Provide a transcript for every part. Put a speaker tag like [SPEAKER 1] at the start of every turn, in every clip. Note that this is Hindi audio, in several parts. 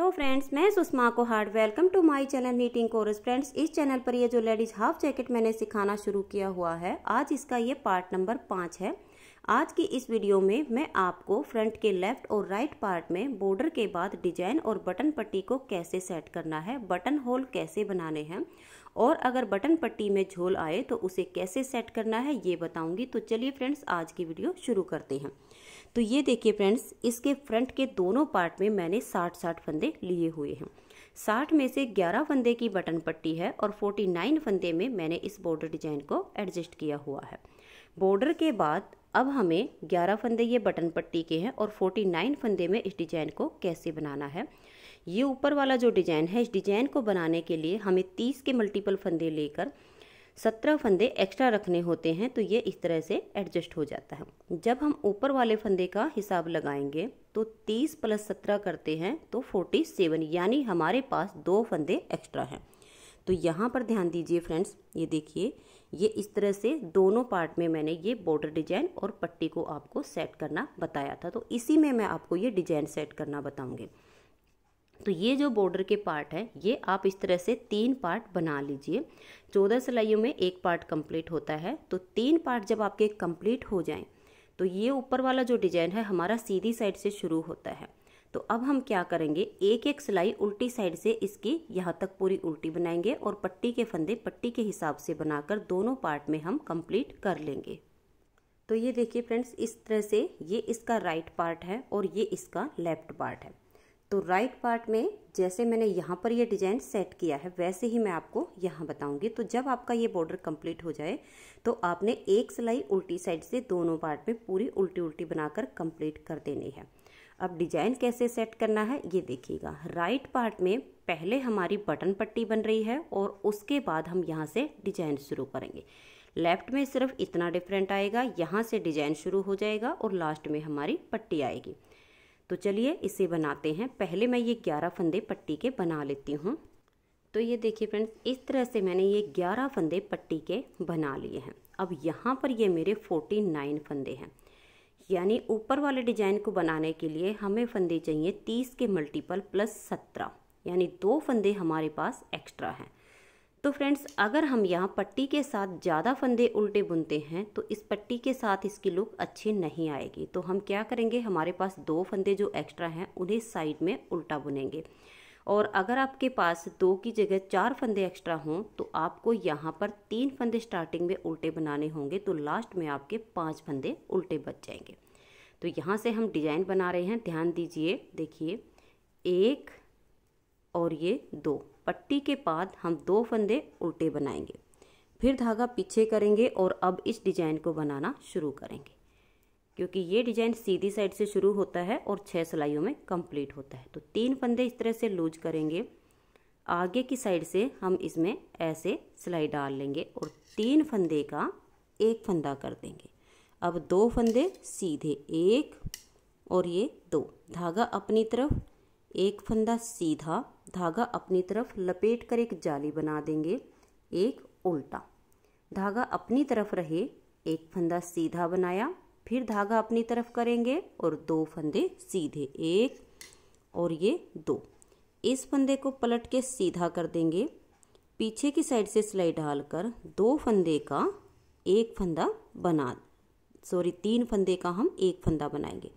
[SPEAKER 1] हेलो फ्रेंड्स मैं सुषमा को हार्ड welcome to my channel knitting course friends इस चैनल पर ये जो लेडीज हाफ जैकेट मैंने सिखाना शुरू किया हुआ है आज इसका ये पार्ट नंबर पाँच है आज की इस वीडियो में मैं आपको फ्रंट के लेफ्ट और राइट पार्ट में बॉर्डर के बाद डिजाइन और बटन पट्टी को कैसे सेट करना है बटन होल कैसे बनाने हैं और अगर बटन पट्टी में झोल आए तो उसे कैसे सेट करना है ये बताऊंगी तो चलिए फ्रेंड्स आज की वीडियो शुरू करते हैं तो ये देखिए फ्रेंड्स इसके फ्रंट के दोनों पार्ट में मैंने साठ साठ फंदे लिए हुए हैं साठ में से ग्यारह फंदे की बटन पट्टी है और फोर्टी नाइन फंदे में मैंने इस बॉर्डर डिजाइन को एडजस्ट किया हुआ है बॉर्डर के बाद अब हमें 11 फंदे ये बटन पट्टी के हैं और 49 फंदे में इस डिजाइन को कैसे बनाना है ये ऊपर वाला जो डिजाइन है इस डिजाइन को बनाने के लिए हमें 30 के मल्टीपल फंदे लेकर सत्रह फंदे एक्स्ट्रा रखने होते हैं तो ये इस तरह से एडजस्ट हो जाता है जब हम ऊपर वाले फंदे का हिसाब लगाएंगे तो तीस प्लस सत्रह करते हैं तो फोर्टी सेवन यानी हमारे पास दो फंदे एक्स्ट्रा हैं तो यहाँ पर ध्यान दीजिए फ्रेंड्स ये देखिए ये इस तरह से दोनों पार्ट में मैंने ये बॉर्डर डिजाइन और पट्टी को आपको सेट करना बताया था तो इसी में मैं आपको ये डिजाइन सेट करना बताऊँगी तो ये जो बॉर्डर के पार्ट है ये आप इस तरह से तीन पार्ट बना लीजिए चौदह सिलाइयों में एक पार्ट कंप्लीट होता है तो तीन पार्ट जब आपके कंप्लीट हो जाएं तो ये ऊपर वाला जो डिजाइन है हमारा सीधी साइड से शुरू होता है तो अब हम क्या करेंगे एक एक सिलाई उल्टी साइड से इसकी यहाँ तक पूरी उल्टी बनाएंगे और पट्टी के फंदे पट्टी के हिसाब से बनाकर दोनों पार्ट में हम कंप्लीट कर लेंगे तो ये देखिए फ्रेंड्स इस तरह से ये इसका राइट पार्ट है और ये इसका लेफ्ट पार्ट है तो राइट right पार्ट में जैसे मैंने यहाँ पर ये डिजाइन सेट किया है वैसे ही मैं आपको यहाँ बताऊंगी तो जब आपका ये बॉर्डर कंप्लीट हो जाए तो आपने एक सिलाई उल्टी साइड से दोनों पार्ट में पूरी उल्टी उल्टी बनाकर कंप्लीट कर देनी है अब डिजाइन कैसे सेट करना है ये देखिएगा राइट पार्ट में पहले हमारी बटन पट्टी बन रही है और उसके बाद हम यहाँ से डिजाइन शुरू करेंगे लेफ्ट में सिर्फ इतना डिफरेंट आएगा यहाँ से डिजाइन शुरू हो जाएगा और लास्ट में हमारी पट्टी आएगी तो चलिए इसे बनाते हैं पहले मैं ये ग्यारह फंदे पट्टी के बना लेती हूँ तो ये देखिए फ्रेंड्स इस तरह से मैंने ये ग्यारह फंदे पट्टी के बना लिए हैं अब यहाँ पर ये मेरे फोर्टी नाइन फंदे हैं यानी ऊपर वाले डिजाइन को बनाने के लिए हमें फंदे चाहिए तीस के मल्टीपल प्लस सत्रह यानी दो फंदे हमारे पास एक्स्ट्रा हैं तो फ्रेंड्स अगर हम यहाँ पट्टी के साथ ज़्यादा फंदे उल्टे बुनते हैं तो इस पट्टी के साथ इसकी लुक अच्छी नहीं आएगी तो हम क्या करेंगे हमारे पास दो फंदे जो एक्स्ट्रा हैं उन्हें साइड में उल्टा बुनेंगे और अगर आपके पास दो की जगह चार फंदे एक्स्ट्रा हों तो आपको यहाँ पर तीन फंदे स्टार्टिंग में उल्टे बनाने होंगे तो लास्ट में आपके पाँच फंदे उल्टे बच जाएंगे तो यहाँ से हम डिजाइन बना रहे हैं ध्यान दीजिए देखिए एक और ये दो पट्टी के बाद हम दो फंदे उल्टे बनाएंगे फिर धागा पीछे करेंगे और अब इस डिजाइन को बनाना शुरू करेंगे क्योंकि ये डिजाइन सीधी साइड से शुरू होता है और छः सिलाइयों में कंप्लीट होता है तो तीन फंदे इस तरह से लूज करेंगे आगे की साइड से हम इसमें ऐसे सिलाई डाल लेंगे और तीन फंदे का एक फंदा कर देंगे अब दो फंदे सीधे एक और ये दो धागा अपनी तरफ एक फंदा सीधा धागा अपनी तरफ लपेट कर एक जाली बना देंगे एक उल्टा धागा अपनी तरफ रहे एक फंदा सीधा बनाया फिर धागा अपनी तरफ करेंगे और दो फंदे सीधे एक और ये दो इस फंदे को पलट के सीधा कर देंगे पीछे की साइड से सिलाई डालकर दो फंदे का एक फंदा बना सॉरी तीन फंदे का हम एक फंदा बनाएंगे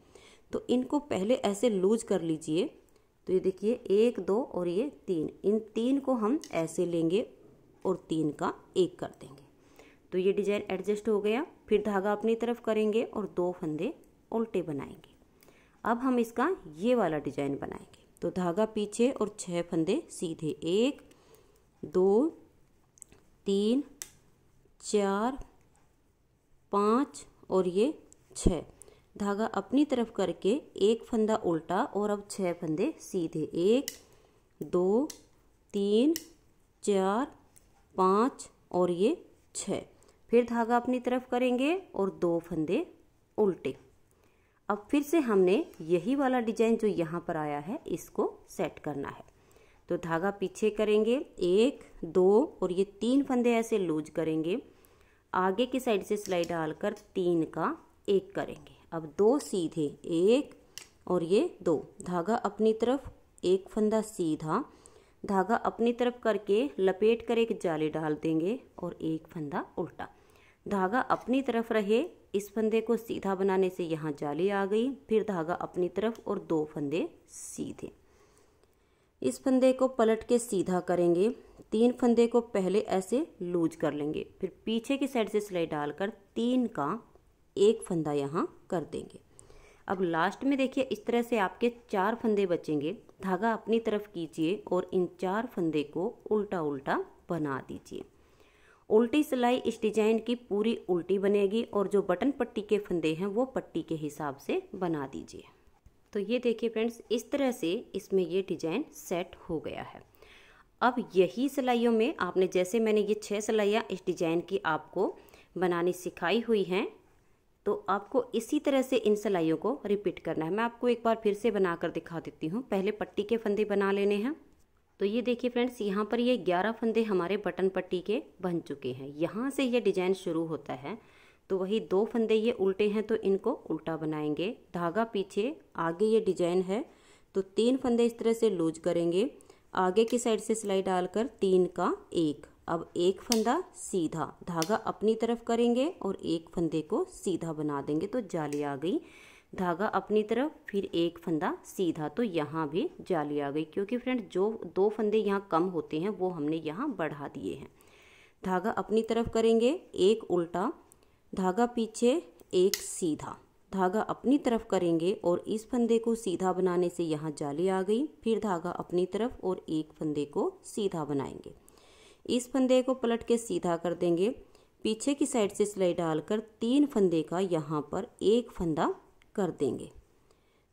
[SPEAKER 1] तो इनको पहले ऐसे लूज कर लीजिए तो ये देखिए एक दो और ये तीन इन तीन को हम ऐसे लेंगे और तीन का एक कर देंगे तो ये डिजाइन एडजस्ट हो गया फिर धागा अपनी तरफ करेंगे और दो फंदे उल्टे बनाएंगे अब हम इसका ये वाला डिजाइन बनाएंगे तो धागा पीछे और छह फंदे सीधे एक दो तीन चार पाँच और ये छः धागा अपनी तरफ करके एक फंदा उल्टा और अब छह फंदे सीधे एक दो तीन चार पाँच और ये छः फिर धागा अपनी तरफ करेंगे और दो फंदे उल्टे अब फिर से हमने यही वाला डिजाइन जो यहाँ पर आया है इसको सेट करना है तो धागा पीछे करेंगे एक दो और ये तीन फंदे ऐसे लूज करेंगे आगे की साइड से सिलाई डालकर तीन का एक करेंगे अब दो सीधे एक और ये दो धागा अपनी तरफ एक फंदा सीधा धागा अपनी तरफ करके लपेट कर एक जाली डाल देंगे और एक फंदा उल्टा धागा अपनी तरफ रहे इस फंदे को सीधा बनाने से यहाँ जाली आ गई फिर धागा अपनी तरफ और दो फंदे सीधे इस फंदे को पलट के सीधा करेंगे तीन फंदे को पहले ऐसे लूज कर लेंगे फिर पीछे की साइड से सिलाई डालकर तीन का एक फंदा यहाँ कर देंगे अब लास्ट में देखिए इस तरह से आपके चार फंदे बचेंगे धागा अपनी तरफ कीजिए और इन चार फंदे को उल्टा उल्टा बना दीजिए उल्टी सिलाई इस डिजाइन की पूरी उल्टी बनेगी और जो बटन पट्टी के फंदे हैं वो पट्टी के हिसाब से बना दीजिए तो ये देखिए फ्रेंड्स इस तरह से इसमें ये डिजाइन सेट हो गया है अब यही सिलाइयों में आपने जैसे मैंने ये छः सिलाइयाँ इस डिजाइन की आपको बनानी सिखाई हुई हैं तो आपको इसी तरह से इन सिलाइयों को रिपीट करना है मैं आपको एक बार फिर से बना कर दिखा देती हूँ पहले पट्टी के फंदे बना लेने हैं तो ये देखिए फ्रेंड्स यहाँ पर ये ग्यारह फंदे हमारे बटन पट्टी के बन चुके हैं यहाँ से ये डिजाइन शुरू होता है तो वही दो फंदे ये उल्टे हैं तो इनको उल्टा बनाएंगे धागा पीछे आगे ये डिजाइन है तो तीन फंदे इस तरह से लूज करेंगे आगे की साइड से सिलाई डालकर तीन का एक अब एक फंदा सीधा धागा अपनी तरफ करेंगे और एक फंदे को सीधा बना देंगे तो जाली आ गई धागा अपनी तरफ फिर एक फंदा सीधा तो यहाँ भी जाली आ गई क्योंकि फ्रेंड जो दो फंदे यहाँ कम होते हैं वो हमने यहाँ बढ़ा दिए हैं धागा अपनी तरफ करेंगे एक उल्टा धागा पीछे एक सीधा धागा अपनी तरफ करेंगे और इस फंदे को सीधा बनाने से यहाँ जाली आ गई फिर धागा अपनी तरफ और एक फंदे को सीधा बनाएंगे इस फंदे को पलट के सीधा कर देंगे पीछे की साइड से सिलाई डालकर तीन फंदे का यहाँ पर एक फंदा कर देंगे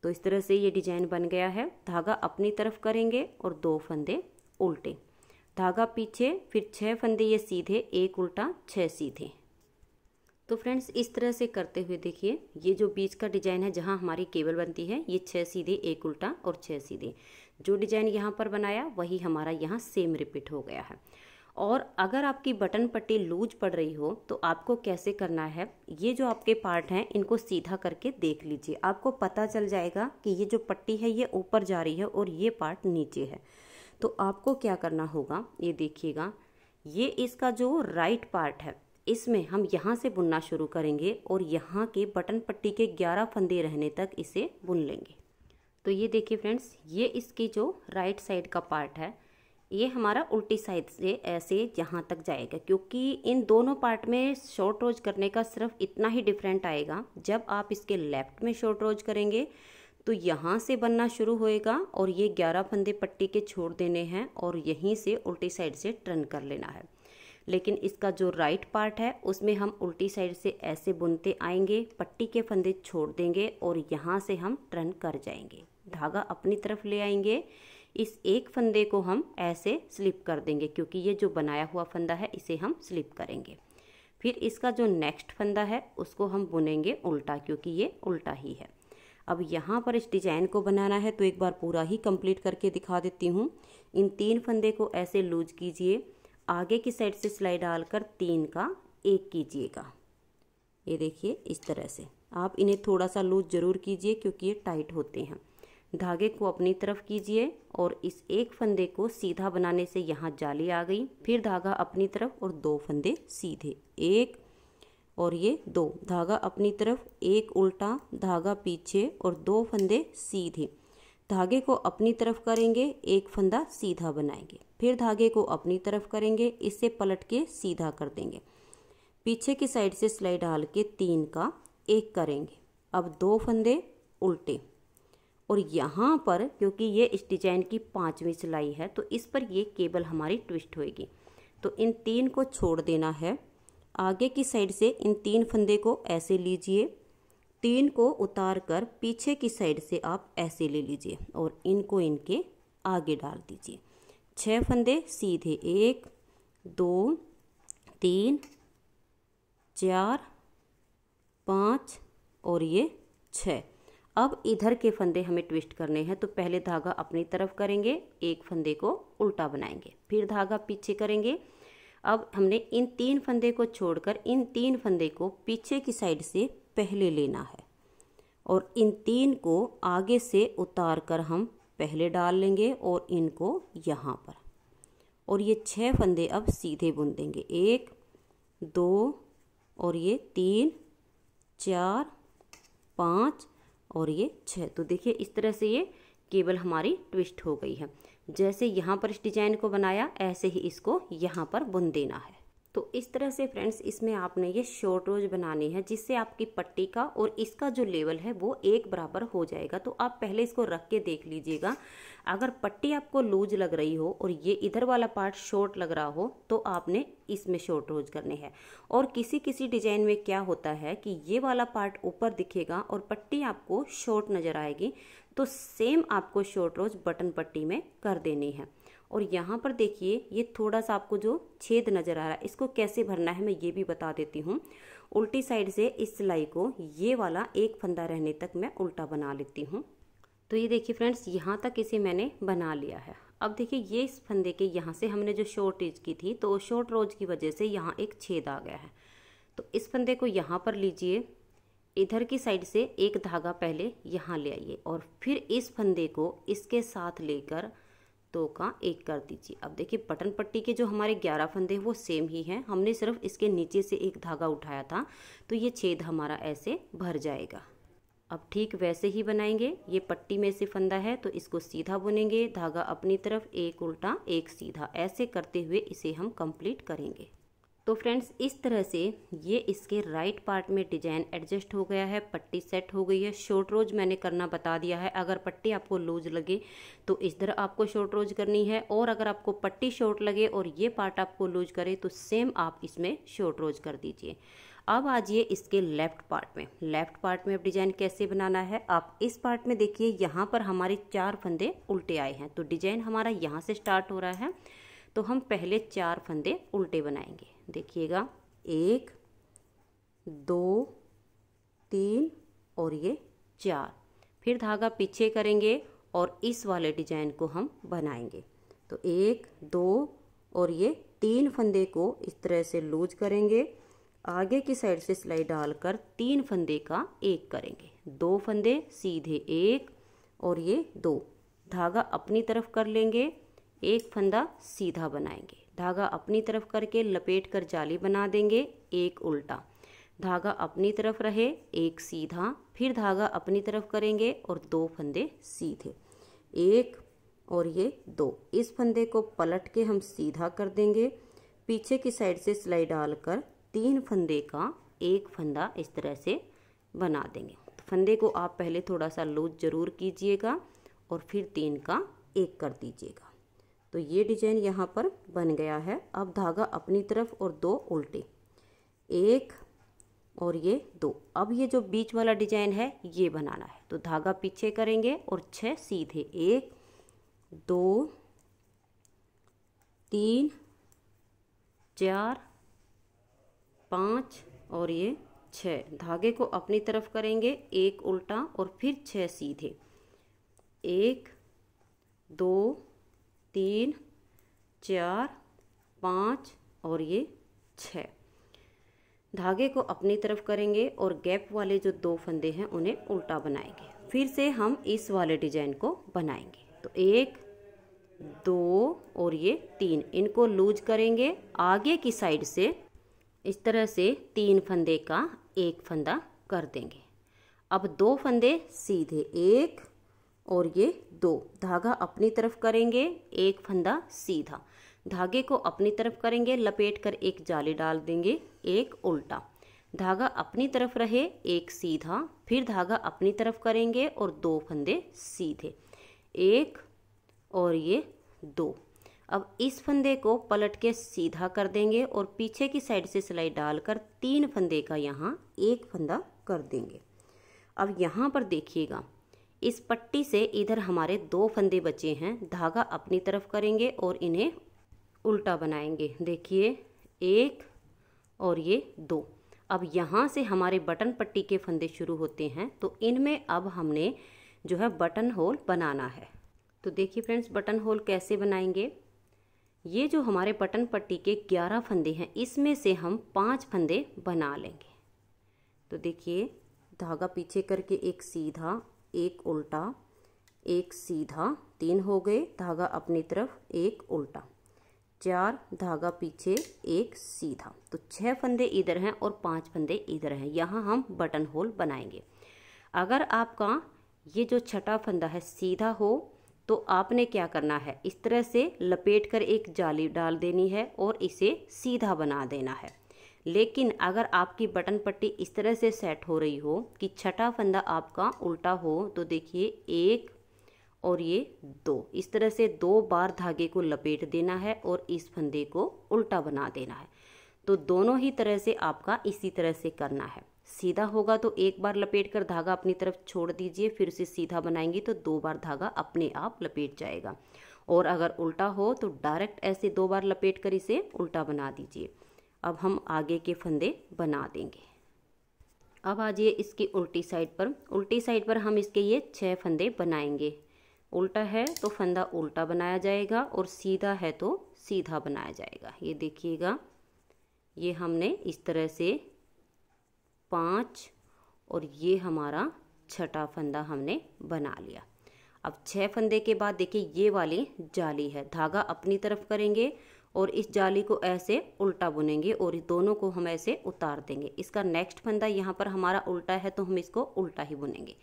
[SPEAKER 1] तो इस तरह से ये डिजाइन बन गया है धागा अपनी तरफ करेंगे और दो फंदे उल्टे धागा पीछे फिर छः फंदे ये सीधे एक उल्टा छः सीधे तो फ्रेंड्स इस तरह से करते हुए देखिए ये जो बीच का डिजाइन है जहाँ हमारी केबल बनती है ये छः सीधे एक उल्टा और छः सीधे जो डिजाइन यहाँ पर बनाया वही हमारा यहाँ सेम रिपीट हो गया है और अगर आपकी बटन पट्टी लूज पड़ रही हो तो आपको कैसे करना है ये जो आपके पार्ट हैं इनको सीधा करके देख लीजिए आपको पता चल जाएगा कि ये जो पट्टी है ये ऊपर जा रही है और ये पार्ट नीचे है तो आपको क्या करना होगा ये देखिएगा ये इसका जो राइट पार्ट है इसमें हम यहाँ से बुनना शुरू करेंगे और यहाँ के बटन पट्टी के 11 फंदे रहने तक इसे बुन लेंगे तो ये देखिए फ्रेंड्स ये इसकी जो राइट साइड का पार्ट है ये हमारा उल्टी साइड से ऐसे यहाँ तक जाएगा क्योंकि इन दोनों पार्ट में शॉर्ट रोज करने का सिर्फ इतना ही डिफरेंट आएगा जब आप इसके लेफ्ट में शॉर्ट रोज करेंगे तो यहाँ से बनना शुरू होएगा और ये ग्यारह फंदे पट्टी के छोड़ देने हैं और यहीं से उल्टी साइड से टर्न कर लेना है लेकिन इसका जो राइट पार्ट है उसमें हम उल्टी साइड से ऐसे बुनते आएंगे पट्टी के फंदे छोड़ देंगे और यहाँ से हम टर्न कर जाएंगे धागा अपनी तरफ ले आएंगे इस एक फंदे को हम ऐसे स्लिप कर देंगे क्योंकि ये जो बनाया हुआ फंदा है इसे हम स्लिप करेंगे फिर इसका जो नेक्स्ट फंदा है उसको हम बुनेंगे उल्टा क्योंकि ये उल्टा ही है अब यहाँ पर इस डिजाइन को बनाना है तो एक बार पूरा ही कंप्लीट करके दिखा देती हूँ इन तीन फंदे को ऐसे लूज कीजिए आगे की साइड से सिलाई डालकर तीन का एक कीजिएगा ये देखिए इस तरह से आप इन्हें थोड़ा सा लूज ज़रूर कीजिए क्योंकि ये टाइट होते हैं धागे को अपनी तरफ कीजिए और इस एक फंदे को सीधा बनाने से यहाँ जाली आ गई फिर धागा अपनी तरफ और दो फंदे सीधे एक और ये दो धागा अपनी तरफ एक उल्टा धागा पीछे और दो फंदे सीधे धागे को अपनी तरफ करेंगे एक फंदा सीधा बनाएंगे फिर धागे को अपनी तरफ करेंगे इसे पलट के सीधा कर देंगे पीछे की साइड से सिलाई डाल के तीन का एक करेंगे अब दो फंदे उल्टे और यहाँ पर क्योंकि ये इस डिजाइन की पाँचवीं सिलाई है तो इस पर ये केबल हमारी ट्विस्ट होएगी तो इन तीन को छोड़ देना है आगे की साइड से इन तीन फंदे को ऐसे लीजिए तीन को उतार कर पीछे की साइड से आप ऐसे ले लीजिए और इनको इनके आगे डाल दीजिए छः फंदे सीधे एक दो तीन चार पाँच और ये छः अब इधर के फंदे हमें ट्विस्ट करने हैं तो पहले धागा अपनी तरफ करेंगे एक फंदे को उल्टा बनाएंगे फिर धागा पीछे करेंगे अब हमने इन तीन फंदे को छोड़कर इन तीन फंदे को पीछे की साइड से पहले लेना है और इन तीन को आगे से उतार कर हम पहले डाल लेंगे और इनको यहाँ पर और ये छः फंदे अब सीधे बुन देंगे एक दो और ये तीन चार पाँच और ये छः तो देखिए इस तरह से ये केबल हमारी ट्विस्ट हो गई है जैसे यहाँ पर इस डिजाइन को बनाया ऐसे ही इसको यहाँ पर बुन देना है तो इस तरह से फ्रेंड्स इसमें आपने ये शॉर्ट रोज बनानी है जिससे आपकी पट्टी का और इसका जो लेवल है वो एक बराबर हो जाएगा तो आप पहले इसको रख के देख लीजिएगा अगर पट्टी आपको लूज लग रही हो और ये इधर वाला पार्ट शॉर्ट लग रहा हो तो आपने इसमें शॉर्ट रोज करने हैं और किसी किसी डिजाइन में क्या होता है कि ये वाला पार्ट ऊपर दिखेगा और पट्टी आपको शॉर्ट नज़र आएगी तो सेम आपको शॉर्ट रोज बटन पट्टी में कर देनी है और यहाँ पर देखिए ये थोड़ा सा आपको जो छेद नज़र आ रहा है इसको कैसे भरना है मैं ये भी बता देती हूँ उल्टी साइड से इस सिलाई को ये वाला एक फंदा रहने तक मैं उल्टा बना लेती हूँ तो ये देखिए फ्रेंड्स यहाँ तक इसे मैंने बना लिया है अब देखिए ये इस फंदे के यहाँ से हमने जो शॉर्ट एज की थी तो शॉर्ट रोज की वजह से यहाँ एक छेद आ गया है तो इस फंदे को यहाँ पर लीजिए इधर की साइड से एक धागा पहले यहाँ ले आइए और फिर इस फंदे को इसके साथ लेकर दो का एक कर दीजिए अब देखिए बटन पट्टी के जो हमारे ग्यारह फंदे हैं वो सेम ही हैं हमने सिर्फ इसके नीचे से एक धागा उठाया था तो ये छेद हमारा ऐसे भर जाएगा अब ठीक वैसे ही बनाएंगे ये पट्टी में से फंदा है तो इसको सीधा बुनेंगे धागा अपनी तरफ एक उल्टा एक सीधा ऐसे करते हुए इसे हम कंप्लीट करेंगे तो फ्रेंड्स इस तरह से ये इसके राइट पार्ट में डिजाइन एडजस्ट हो गया है पट्टी सेट हो गई है शॉर्ट रोज मैंने करना बता दिया है अगर पट्टी आपको लूज लगे तो इस तरह आपको शॉर्ट रोज करनी है और अगर आपको पट्टी शॉर्ट लगे और ये पार्ट आपको लूज करे तो सेम आप इसमें शॉर्ट रोज कर दीजिए अब आ जाइए इसके लेफ्ट पार्ट में लेफ्ट पार्ट में अब डिजाइन कैसे बनाना है आप इस पार्ट में देखिए यहाँ पर हमारे चार फंदे उल्टे आए हैं तो डिजाइन हमारा यहाँ से स्टार्ट हो रहा है तो हम पहले चार फंदे उल्टे बनाएंगे देखिएगा एक दो तीन और ये चार फिर धागा पीछे करेंगे और इस वाले डिजाइन को हम बनाएंगे तो एक दो और ये तीन फंदे को इस तरह से लूज करेंगे आगे की साइड से सिलाई डालकर तीन फंदे का एक करेंगे दो फंदे सीधे एक और ये दो धागा अपनी तरफ कर लेंगे एक फंदा सीधा बनाएंगे धागा अपनी तरफ करके लपेट कर जाली बना देंगे एक उल्टा धागा अपनी तरफ रहे एक सीधा फिर धागा अपनी तरफ करेंगे और दो फंदे सीधे एक और ये दो इस फंदे को पलट के हम सीधा कर देंगे पीछे की साइड से सिलाई डालकर तीन फंदे का एक फंदा इस तरह से बना देंगे तो फंदे को आप पहले थोड़ा सा लूज ज़रूर कीजिएगा और फिर तीन का एक कर दीजिएगा तो ये डिजाइन यहाँ पर बन गया है अब धागा अपनी तरफ और दो उल्टे एक और ये दो अब ये जो बीच वाला डिजाइन है ये बनाना है तो धागा पीछे करेंगे और छः सीधे एक दो तीन चार पाँच और ये छः धागे को अपनी तरफ करेंगे एक उल्टा और फिर छः सीधे एक दो तीन चार पाँच और ये छः धागे को अपनी तरफ करेंगे और गैप वाले जो दो फंदे हैं उन्हें उल्टा बनाएंगे फिर से हम इस वाले डिजाइन को बनाएंगे तो एक दो और ये तीन इनको लूज करेंगे आगे की साइड से इस तरह से तीन फंदे का एक फंदा कर देंगे अब दो फंदे सीधे एक और ये दो धागा अपनी तरफ करेंगे एक फंदा सीधा धागे को अपनी तरफ करेंगे लपेट कर एक जाली डाल देंगे एक उल्टा धागा अपनी तरफ रहे एक सीधा फिर धागा अपनी तरफ करेंगे और दो फंदे सीधे एक और ये दो अब इस फंदे को पलट के सीधा कर देंगे और पीछे की साइड से सिलाई डालकर तीन फंदे का यहाँ एक फंदा कर देंगे अब यहाँ पर देखिएगा इस पट्टी से इधर हमारे दो फंदे बचे हैं धागा अपनी तरफ करेंगे और इन्हें उल्टा बनाएंगे देखिए एक और ये दो अब यहाँ से हमारे बटन पट्टी के फंदे शुरू होते हैं तो इनमें अब हमने जो है बटन होल बनाना है तो देखिए फ्रेंड्स बटन होल कैसे बनाएंगे ये जो हमारे बटन पट्टी के ग्यारह फंदे हैं इसमें से हम पांच फंदे बना लेंगे तो देखिए धागा पीछे करके एक सीधा एक उल्टा एक सीधा तीन हो गए धागा अपनी तरफ एक उल्टा चार धागा पीछे एक सीधा तो छह फंदे इधर हैं और पांच फंदे इधर हैं यहाँ हम बटन होल बनाएंगे अगर आपका ये जो छठा फंदा है सीधा हो तो आपने क्या करना है इस तरह से लपेट कर एक जाली डाल देनी है और इसे सीधा बना देना है लेकिन अगर आपकी बटन पट्टी इस तरह से सेट हो रही हो कि छठा फंदा आपका उल्टा हो तो देखिए एक और ये दो इस तरह से दो बार धागे को लपेट देना है और इस फंदे को उल्टा बना देना है तो दोनों ही तरह से आपका इसी तरह से करना है सीधा होगा तो एक बार लपेट कर धागा अपनी तरफ छोड़ दीजिए फिर उसे सीधा बनाएंगी तो दो बार धागा अपने आप लपेट जाएगा और अगर उल्टा हो तो डायरेक्ट ऐसे दो बार लपेट कर इसे उल्टा बना दीजिए अब हम आगे के फंदे बना देंगे अब आ जाइए इसकी उल्टी साइड पर उल्टी साइड पर हम इसके ये छः फंदे बनाएंगे उल्टा है तो फंदा उल्टा बनाया जाएगा और सीधा है तो सीधा बनाया जाएगा ये देखिएगा ये हमने इस तरह से पाँच और ये हमारा छठा फंदा हमने बना लिया अब छः फंदे के बाद देखिए ये वाली जाली है धागा अपनी तरफ करेंगे और इस जाली को ऐसे उल्टा बुनेंगे और दोनों को हम ऐसे उतार देंगे इसका नेक्स्ट फंदा यहाँ पर हमारा उल्टा है तो हम इसको उल्टा ही बुनेंगे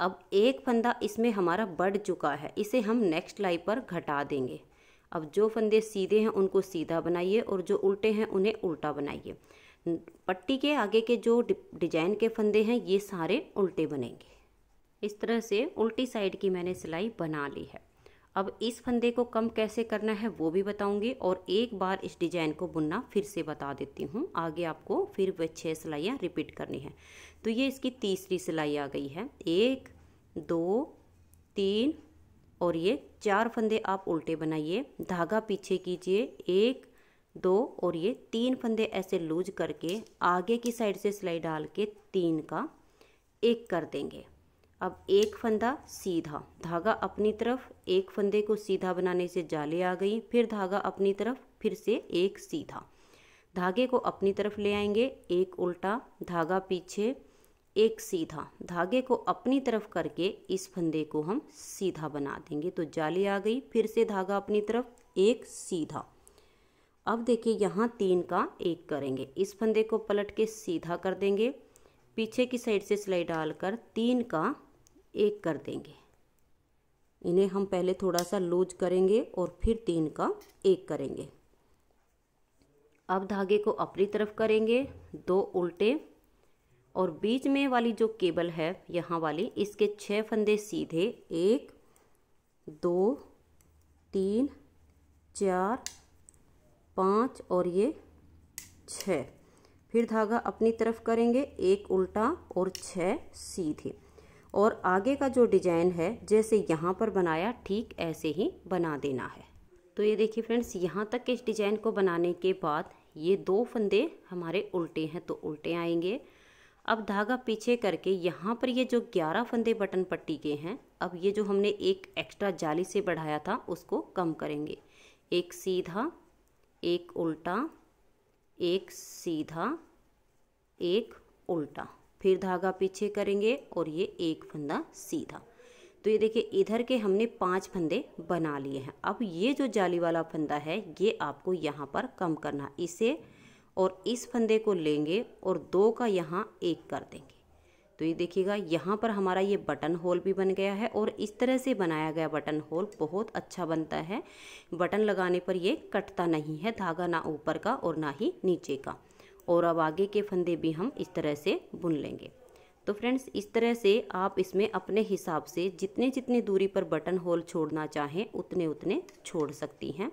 [SPEAKER 1] अब एक फंदा इसमें हमारा बढ़ चुका है इसे हम नेक्स्ट लाइन पर घटा देंगे अब जो फंदे सीधे हैं उनको सीधा बनाइए और जो उल्टे हैं उन्हें उल्टा बनाइए पट्टी के आगे के जो डिजाइन के फंदे हैं ये सारे उल्टे बनेंगे इस तरह से उल्टी साइड की मैंने सिलाई बना ली है अब इस फंदे को कम कैसे करना है वो भी बताऊंगी और एक बार इस डिजाइन को बुनना फिर से बता देती हूँ आगे आपको फिर वह छः सिलाइयाँ रिपीट करनी है तो ये इसकी तीसरी सिलाई आ गई है एक दो तीन और ये चार फंदे आप उल्टे बनाइए धागा पीछे कीजिए एक दो और ये तीन फंदे ऐसे लूज करके आगे की साइड से सिलाई डाल के तीन का एक कर देंगे अब एक फंदा सीधा धागा अपनी तरफ एक फंदे को सीधा बनाने से जाले आ गई फिर धागा अपनी तरफ फिर से एक सीधा धागे को अपनी तरफ ले आएंगे एक उल्टा धागा पीछे एक सीधा धागे को अपनी तरफ करके इस फंदे को हम सीधा बना देंगे तो जाली आ गई फिर से धागा अपनी तरफ एक सीधा अब देखिए यहाँ तीन का एक करेंगे इस फंदे को पलट के सीधा कर देंगे पीछे की साइड से सिलाई डालकर तीन का एक कर देंगे इन्हें हम पहले थोड़ा सा लूज करेंगे और फिर तीन का एक करेंगे अब धागे को अपनी तरफ करेंगे दो उल्टे और बीच में वाली जो केबल है यहाँ वाली इसके छः फंदे सीधे एक दो तीन चार पाँच और ये छः फिर धागा अपनी तरफ करेंगे एक उल्टा और छः सीधे और आगे का जो डिजाइन है जैसे यहाँ पर बनाया ठीक ऐसे ही बना देना है तो ये देखिए फ्रेंड्स यहाँ तक के इस डिजाइन को बनाने के बाद ये दो फंदे हमारे उल्टे हैं तो उल्टे आएंगे अब धागा पीछे करके यहाँ पर ये जो ग्यारह फंदे बटन पट्टी के हैं अब ये जो हमने एक एक्स्ट्रा जाली से बढ़ाया था उसको कम करेंगे एक सीधा एक उल्टा एक सीधा एक उल्टा फिर धागा पीछे करेंगे और ये एक फंदा सीधा तो ये देखिए इधर के हमने पांच फंदे बना लिए हैं अब ये जो जाली वाला फंदा है ये आपको यहाँ पर कम करना इसे और इस फंदे को लेंगे और दो का यहाँ एक कर देंगे तो ये देखिएगा यहाँ पर हमारा ये बटन होल भी बन गया है और इस तरह से बनाया गया बटन होल बहुत अच्छा बनता है बटन लगाने पर ये कटता नहीं है धागा ना ऊपर का और ना ही नीचे का और अब आगे के फंदे भी हम इस तरह से बुन लेंगे तो फ्रेंड्स इस तरह से आप इसमें अपने हिसाब से जितने जितने दूरी पर बटन होल छोड़ना चाहें उतने उतने छोड़ सकती हैं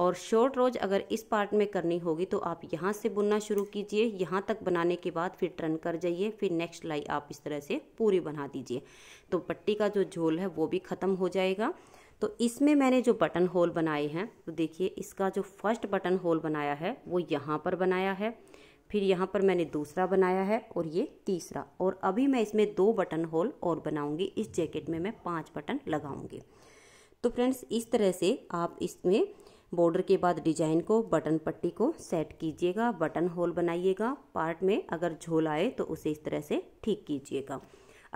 [SPEAKER 1] और शॉर्ट रोज अगर इस पार्ट में करनी होगी तो आप यहाँ से बुनना शुरू कीजिए यहाँ तक बनाने के बाद फिर टर्न कर जाइए फिर नेक्स्ट लाई आप इस तरह से पूरी बना दीजिए तो पट्टी का जो झोल है वो भी ख़त्म हो जाएगा तो इसमें मैंने जो बटन होल बनाए हैं तो देखिए इसका जो फर्स्ट बटन होल बनाया है वो यहाँ पर बनाया है फिर यहाँ पर मैंने दूसरा बनाया है और ये तीसरा और अभी मैं इसमें दो बटन होल और बनाऊंगी इस जैकेट में मैं पांच बटन लगाऊंगी तो फ्रेंड्स इस तरह से आप इसमें बॉर्डर के बाद डिजाइन को बटन पट्टी को सेट कीजिएगा बटन होल बनाइएगा पार्ट में अगर झोल आए तो उसे इस तरह से ठीक कीजिएगा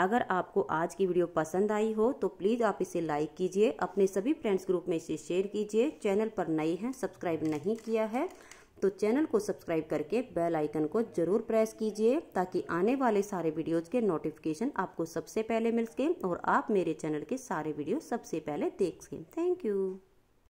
[SPEAKER 1] अगर आपको आज की वीडियो पसंद आई हो तो प्लीज़ आप इसे लाइक कीजिए अपने सभी फ्रेंड्स ग्रुप में इसे शेयर कीजिए चैनल पर नई हैं सब्सक्राइब नहीं किया है तो चैनल को सब्सक्राइब करके बेल आइकन को जरूर प्रेस कीजिए ताकि आने वाले सारे वीडियोज़ के नोटिफिकेशन आपको सबसे पहले मिल सके और आप मेरे चैनल के सारे वीडियो सबसे पहले देख सकें थैंक यू